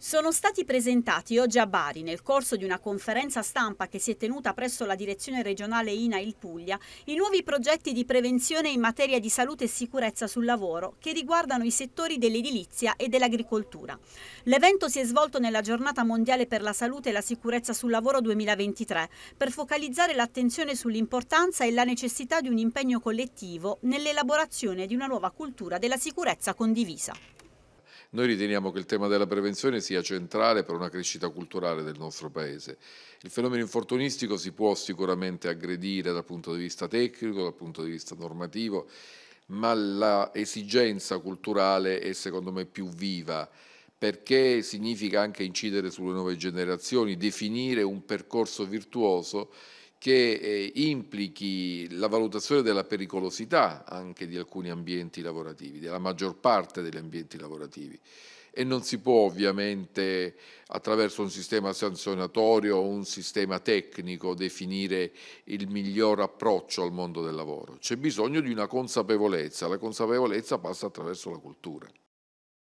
Sono stati presentati oggi a Bari, nel corso di una conferenza stampa che si è tenuta presso la direzione regionale INA il Puglia, i nuovi progetti di prevenzione in materia di salute e sicurezza sul lavoro che riguardano i settori dell'edilizia e dell'agricoltura. L'evento si è svolto nella giornata mondiale per la salute e la sicurezza sul lavoro 2023 per focalizzare l'attenzione sull'importanza e la necessità di un impegno collettivo nell'elaborazione di una nuova cultura della sicurezza condivisa. Noi riteniamo che il tema della prevenzione sia centrale per una crescita culturale del nostro Paese. Il fenomeno infortunistico si può sicuramente aggredire dal punto di vista tecnico, dal punto di vista normativo, ma l'esigenza culturale è secondo me più viva perché significa anche incidere sulle nuove generazioni, definire un percorso virtuoso che eh, implichi la valutazione della pericolosità anche di alcuni ambienti lavorativi, della maggior parte degli ambienti lavorativi. E non si può ovviamente attraverso un sistema sanzionatorio o un sistema tecnico definire il miglior approccio al mondo del lavoro. C'è bisogno di una consapevolezza, la consapevolezza passa attraverso la cultura.